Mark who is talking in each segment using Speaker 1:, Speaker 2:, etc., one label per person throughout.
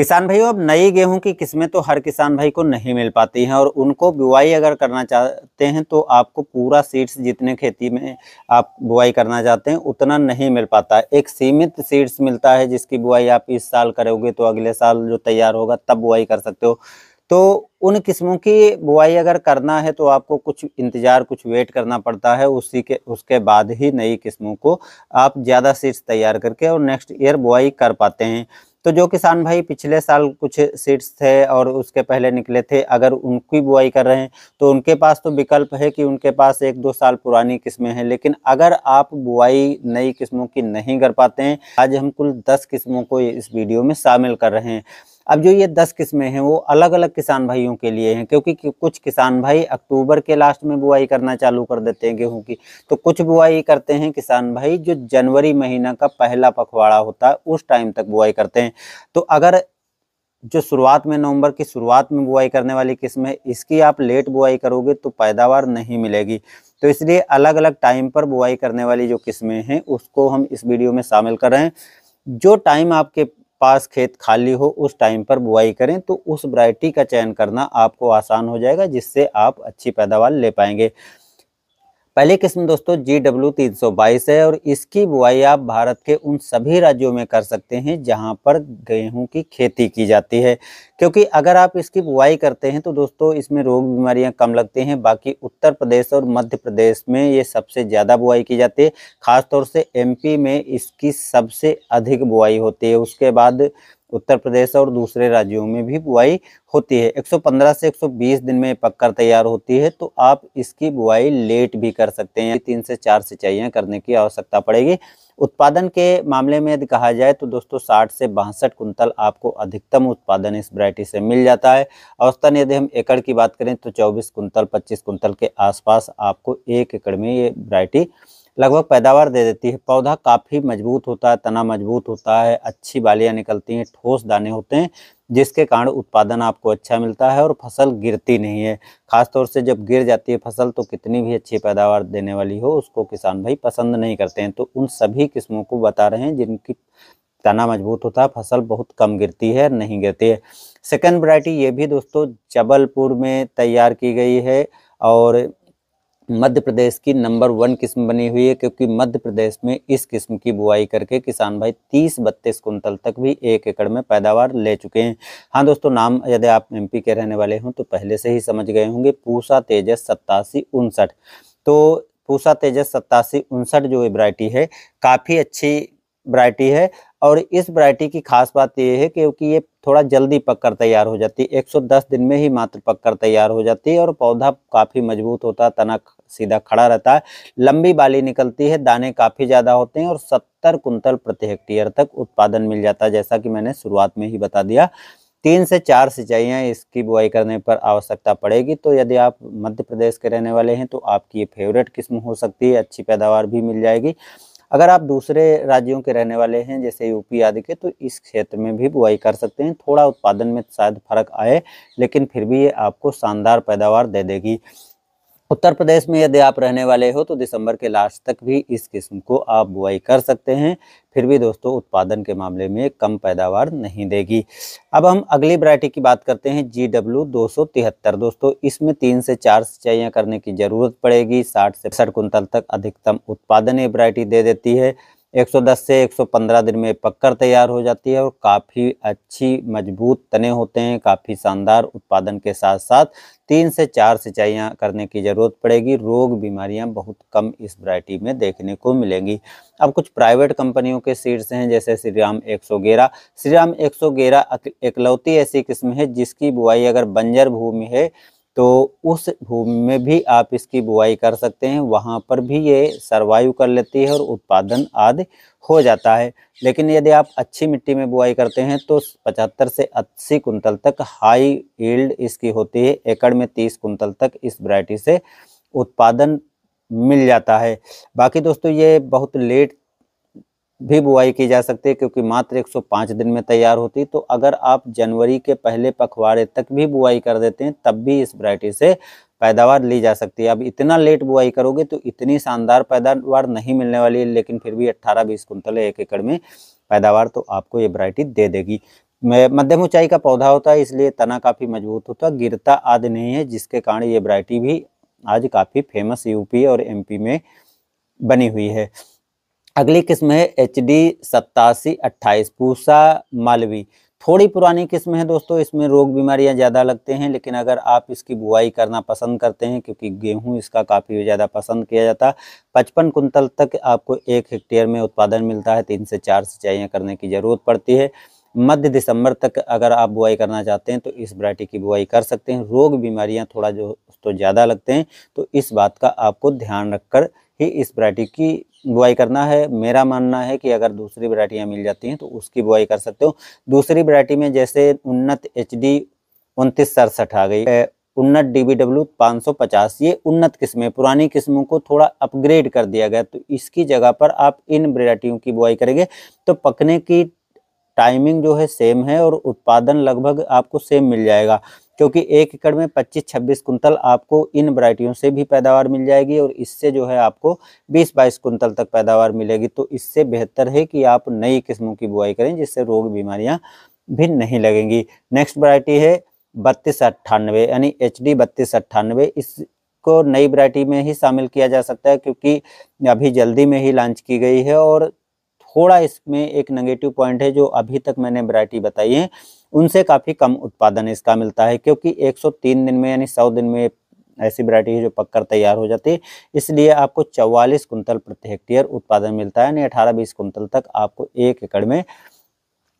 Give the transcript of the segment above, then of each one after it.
Speaker 1: किसान भाइयों अब नई गेहूं की किस्में तो हर किसान भाई को नहीं मिल पाती हैं और उनको बुआई अगर करना चाहते हैं तो आपको पूरा सीड्स जितने खेती में आप बुआई करना चाहते हैं उतना नहीं मिल पाता एक सीमित सीड्स मिलता है जिसकी बुआई आप इस साल करोगे तो अगले साल जो तैयार होगा तब बुआई कर सकते हो तो उन किस्मों की बुआई अगर करना है तो आपको कुछ इंतज़ार कुछ वेट करना पड़ता है उसी के उसके बाद ही नई किस्मों को आप ज़्यादा सीड्स तैयार करके और नेक्स्ट ईयर बुआई कर पाते हैं तो जो किसान भाई पिछले साल कुछ सीड्स थे और उसके पहले निकले थे अगर उनकी बुआई कर रहे हैं तो उनके पास तो विकल्प है कि उनके पास एक दो साल पुरानी किस्में हैं लेकिन अगर आप बुआई नई किस्मों की नहीं कर पाते हैं आज हम कुल दस किस्मों को इस वीडियो में शामिल कर रहे हैं अब जो ये दस किस्में हैं वो अलग अलग किसान भाइयों के लिए हैं क्योंकि कुछ किसान भाई अक्टूबर के लास्ट में बुआई करना चालू कर देते हैं गेहूँ की तो कुछ बुआई करते हैं किसान भाई जो जनवरी महीना का पहला पखवाड़ा होता है उस टाइम तक बुआई करते हैं तो अगर जो शुरुआत में नवंबर की शुरुआत में बुआई करने वाली किस्म है इसकी आप लेट बुआई करोगे तो पैदावार नहीं मिलेगी तो इसलिए अलग अलग टाइम पर बुआई करने वाली जो किस्में हैं उसको हम इस वीडियो में शामिल कर रहे हैं जो टाइम आपके पास खेत खाली हो उस टाइम पर बुआई करें तो उस वरायटी का चयन करना आपको आसान हो जाएगा जिससे आप अच्छी पैदावार ले पाएंगे पहली किस्म दोस्तों जी डब्ल्यू तीन सौ बाईस है और इसकी बुआई आप भारत के उन सभी राज्यों में कर सकते हैं जहां पर गेहूं की खेती की जाती है क्योंकि अगर आप इसकी बुआई करते हैं तो दोस्तों इसमें रोग बीमारियां कम लगते हैं बाकी उत्तर प्रदेश और मध्य प्रदेश में ये सबसे ज़्यादा बुआई की जाती है खासतौर से एम में इसकी सबसे अधिक बुआई होती है उसके बाद उत्तर प्रदेश और दूसरे राज्यों में भी बुआई होती है 115 से 120 दिन में पककर तैयार होती है तो आप इसकी बुआई लेट भी कर सकते हैं तीन से चार सिंचाइयाँ करने की आवश्यकता पड़ेगी उत्पादन के मामले में यदि कहा जाए तो दोस्तों 60 से बासठ कुंतल आपको अधिकतम उत्पादन इस वरायटी से मिल जाता है औसतन यदि हम एकड़ की बात करें तो चौबीस कुंतल पच्चीस कुंतल के आसपास आपको एक एकड़ में ये वरायटी लगभग पैदावार दे देती है पौधा काफ़ी मजबूत होता है तना मजबूत होता है अच्छी बालियाँ निकलती हैं ठोस दाने होते हैं जिसके कारण उत्पादन आपको अच्छा मिलता है और फसल गिरती नहीं है खासतौर से जब गिर जाती है फसल तो कितनी भी अच्छी पैदावार देने वाली हो उसको किसान भाई पसंद नहीं करते हैं तो उन सभी किस्मों को बता रहे हैं जिनकी तना मजबूत होता है फसल बहुत कम गिरती है नहीं गिरती है सेकेंड वरायटी ये भी दोस्तों जबलपुर में तैयार की गई है और मध्य प्रदेश की नंबर वन किस्म बनी हुई है क्योंकि मध्य प्रदेश में इस किस्म की बुआई करके किसान भाई तीस बत्तीस कुंतल तक भी एक एकड़ में पैदावार ले चुके हैं हाँ दोस्तों नाम यदि आप एमपी के रहने वाले हों तो पहले से ही समझ गए होंगे पूसा तेजस सत्तासी उनसठ तो पूसा तेजस सत्तासी उनसठ जो वरायटी है काफ़ी अच्छी वरायटी है और इस वरायटी की खास बात यह है क्योंकि ये थोड़ा जल्दी पककर तैयार हो जाती है 110 दिन में ही मात्र पककर तैयार हो जाती है और पौधा काफ़ी मजबूत होता है तना सीधा खड़ा रहता है लंबी बाली निकलती है दाने काफ़ी ज़्यादा होते हैं और सत्तर कुंतल प्रति हेक्टेयर तक उत्पादन मिल जाता है जैसा कि मैंने शुरुआत में ही बता दिया तीन से चार सिंचाइयाँ इसकी बुआई करने पर आवश्यकता पड़ेगी तो यदि आप मध्य प्रदेश के रहने वाले हैं तो आपकी ये फेवरेट किस्म हो सकती है अच्छी पैदावार भी मिल जाएगी अगर आप दूसरे राज्यों के रहने वाले हैं जैसे यूपी आदि के तो इस क्षेत्र में भी बुआई कर सकते हैं थोड़ा उत्पादन में शायद फर्क आए लेकिन फिर भी ये आपको शानदार पैदावार दे देगी उत्तर प्रदेश में यदि आप रहने वाले हो तो दिसंबर के लास्ट तक भी इस किस्म को आप बुआई कर सकते हैं फिर भी दोस्तों उत्पादन के मामले में कम पैदावार नहीं देगी अब हम अगली वरायटी की बात करते हैं जी डब्ल्यू दो दोस्तों इसमें तीन से चार सिंचाइयाँ करने की ज़रूरत पड़ेगी साठ से सठ कुंतल तक अधिकतम उत्पादन ये वरायटी दे देती है 110 से 115 दिन में पककर तैयार हो जाती है और काफ़ी अच्छी मजबूत तने होते हैं काफ़ी शानदार उत्पादन के साथ साथ तीन से चार सिंचाइयाँ करने की ज़रूरत पड़ेगी रोग बीमारियाँ बहुत कम इस वरायटी में देखने को मिलेंगी अब कुछ प्राइवेट कंपनियों के सीड्स हैं जैसे श्रीराम एक सौ ग्यारह श्रीराम एक सौ ग्यारह एकलौती ऐसी किस्म है जिसकी बुआई अगर बंजर भूमि है तो उस भूमि में भी आप इसकी बुआई कर सकते हैं वहाँ पर भी ये सर्वाइव कर लेती है और उत्पादन आदि हो जाता है लेकिन यदि आप अच्छी मिट्टी में बुआई करते हैं तो 75 से 80 कुंतल तक हाई ईल्ड इसकी होती है एकड़ में 30 कुंतल तक इस वरायटी से उत्पादन मिल जाता है बाकी दोस्तों ये बहुत लेट भी बुआई की जा सकती है क्योंकि मात्र 105 दिन में तैयार होती तो अगर आप जनवरी के पहले पखवाड़े तक भी बुआई कर देते हैं तब भी इस वरायटी से पैदावार ली जा सकती है अब इतना लेट बुआई करोगे तो इतनी शानदार पैदावार नहीं मिलने वाली है लेकिन फिर भी 18-20 कुंतल एक एकड़ में पैदावार तो आपको ये वरायटी दे देगी मध्यम ऊंचाई का पौधा होता है इसलिए तना काफ़ी मजबूत होता है गिरता आदि नहीं है जिसके कारण ये वरायटी भी आज काफ़ी फेमस यूपी और एमपी में बनी हुई है अगली किस्म है एच डी सत्तासी अट्ठाईस पूसा मालवी थोड़ी पुरानी किस्म है दोस्तों इसमें रोग बीमारियां ज़्यादा लगते हैं लेकिन अगर आप इसकी बुआई करना पसंद करते हैं क्योंकि गेहूं इसका काफ़ी ज़्यादा पसंद किया जाता पचपन कुंतल तक आपको एक हेक्टेयर में उत्पादन मिलता है तीन से चार सिंचाइयाँ करने की ज़रूरत पड़ती है मध्य दिसंबर तक अगर आप बुआई करना चाहते हैं तो इस वरायटी की बुआई कर सकते हैं रोग बीमारियाँ थोड़ा जो तो ज़्यादा लगते हैं तो इस बात का आपको ध्यान रखकर ही इस वरायटी की बुआई करना है मेरा मानना है कि अगर दूसरी वरायटियाँ मिल जाती हैं तो उसकी बुआई कर सकते हो दूसरी वरायटी में जैसे उन्नत एच डी उनतीस सड़सठ आ गई उन्नत डी बी डब्ल्यू पाँच सौ पचास ये उन्नत किस्में पुरानी किस्मों को थोड़ा अपग्रेड कर दिया गया तो इसकी जगह पर आप इन वरायटियों की बुआई करेंगे तो पकने की टाइमिंग जो है सेम है और उत्पादन लगभग आपको सेम मिल जाएगा क्योंकि एक एकड़ में 25-26 कुंतल आपको इन वरायटियों से भी पैदावार मिल जाएगी और इससे जो है आपको 20-22 कुंतल तक पैदावार मिलेगी तो इससे बेहतर है कि आप नई किस्मों की बुआई करें जिससे रोग बीमारियां भी नहीं लगेंगी नेक्स्ट वरायटी है बत्तीस अट्ठानवे यानी एच डी बत्तीस अट्ठानवे इस को नई वरायटी में ही शामिल किया जा सकता है क्योंकि अभी जल्दी में ही लॉन्च की गई है और थोड़ा इसमें एक नेगेटिव पॉइंट है जो अभी तक मैंने वरायटी बताई है उनसे काफ़ी कम उत्पादन इसका मिलता है क्योंकि 103 दिन में यानी 100 दिन में ऐसी वरायटी है जो पककर तैयार हो जाती है इसलिए आपको 44 कुंतल प्रति हेक्टेयर उत्पादन मिलता है यानी 18-20 कुंतल तक आपको एक एकड़ में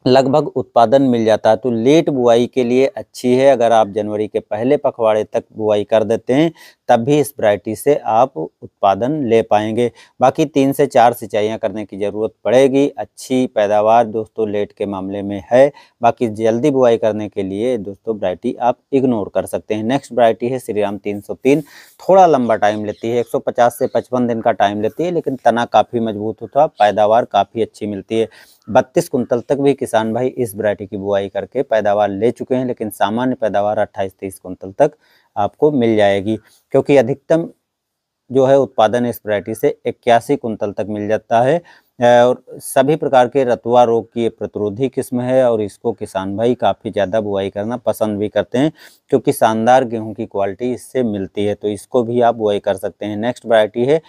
Speaker 1: लगभग उत्पादन मिल जाता है तो लेट बुआई के लिए अच्छी है अगर आप जनवरी के पहले पखवाड़े तक बुआई कर देते हैं तब भी इस वरायटी से आप उत्पादन ले पाएंगे बाकी तीन से चार सिंचाइयाँ करने की ज़रूरत पड़ेगी अच्छी पैदावार दोस्तों लेट के मामले में है बाकी जल्दी बुआई करने के लिए दोस्तों वरायटी आप इग्नोर कर सकते हैं नेक्स्ट वरायटी है श्रीराम तीन सौ तीन थोड़ा लंबा टाइम लेती है 150 से 55 दिन का टाइम लेती है लेकिन तना काफ़ी मजबूत होता तो है पैदावार काफ़ी अच्छी मिलती है बत्तीस कुंतल तक भी किसान भाई इस वरायटी की बुआई करके पैदावार ले चुके हैं लेकिन सामान्य पैदावार अट्ठाईस तेईस कुंतल तक आपको मिल जाएगी क्योंकि अधिकतम जो है उत्पादन इस वरायटी से इक्यासी कुंतल तक मिल जाता है और सभी प्रकार के रतुआ रोग की प्रतिरोधी किस्म है और इसको किसान भाई काफ़ी ज़्यादा बुआई करना पसंद भी करते हैं क्योंकि शानदार गेहूं की क्वालिटी इससे मिलती है तो इसको भी आप बुआई कर सकते हैं नेक्स्ट वरायटी है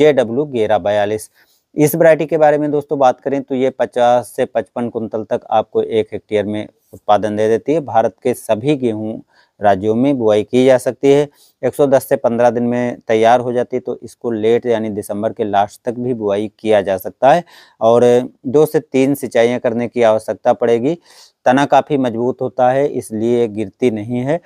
Speaker 1: जे डब्ल्यू गेरा बयालीस इस वरायटी के बारे में दोस्तों बात करें तो ये 50 से 55 कुंतल तक आपको एक हेक्टेयर में उत्पादन दे देती है भारत के सभी गेहूँ राज्यों में बुआई की जा सकती है 110 से 15 दिन में तैयार हो जाती है तो इसको लेट यानी दिसंबर के लास्ट तक भी बुआई किया जा सकता है और दो से तीन सिंचाइयाँ करने की आवश्यकता पड़ेगी तना काफ़ी मजबूत होता है इसलिए गिरती नहीं है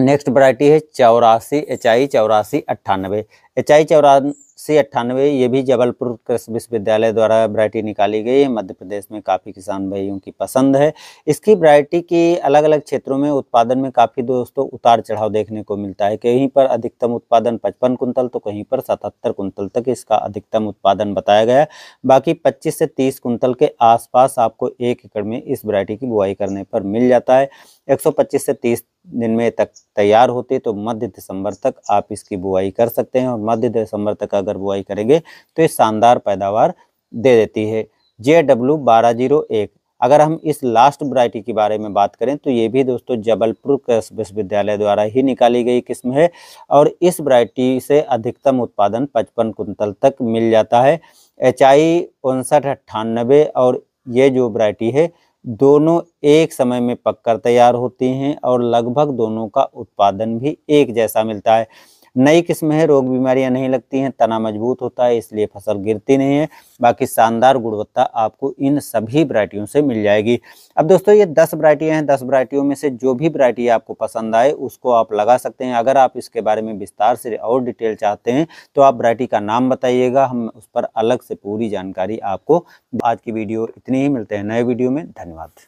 Speaker 1: नेक्स्ट वरायटी है चौरासी एच आई चौरासी अट्ठानवे एच आई चौरासी अट्ठानबे ये भी जबलपुर कृषि विश्वविद्यालय द्वारा वरायटी निकाली गई है मध्य प्रदेश में काफ़ी किसान भाइयों की पसंद है इसकी वरायटी की अलग अलग क्षेत्रों में उत्पादन में काफ़ी दोस्तों उतार चढ़ाव देखने को मिलता है कहीं पर अधिकतम उत्पादन पचपन कुंतल तो कहीं पर सतहत्तर कुंतल तक इसका अधिकतम उत्पादन बताया गया बाकी पच्चीस से तीस कुंतल के आसपास आपको एक एकड़ में इस वरायटी की बुआई करने पर मिल जाता है एक से तीस दिन में तक तैयार होते तो मध्य दिसंबर तक आप इसकी बुआई कर सकते हैं और मध्य दिसंबर तक अगर बुआई करेंगे तो ये शानदार पैदावार दे देती है जे डब्ल्यू बारह जीरो एक अगर हम इस लास्ट वरायटी के बारे में बात करें तो ये भी दोस्तों जबलपुर कृषि विश्वविद्यालय द्वारा ही निकाली गई किस्म है और इस वरायटी से अधिकतम उत्पादन पचपन कुंतल तक मिल जाता है एच आई उनसठ अट्ठानबे और ये जो वरायटी है दोनों एक समय में पककर तैयार होती हैं और लगभग दोनों का उत्पादन भी एक जैसा मिलता है नई किस्म है रोग बीमारियां नहीं लगती हैं तना मजबूत होता है इसलिए फसल गिरती नहीं है बाकी शानदार गुणवत्ता आपको इन सभी वरायटियों से मिल जाएगी अब दोस्तों ये दस वरायटियाँ हैं दस वरायटियों में से जो भी वरायटी आपको पसंद आए उसको आप लगा सकते हैं अगर आप इसके बारे में विस्तार से और डिटेल चाहते हैं तो आप वरायटी का नाम बताइएगा हम उस पर अलग से पूरी जानकारी आपको आज की वीडियो इतनी ही मिलते हैं नए वीडियो में धन्यवाद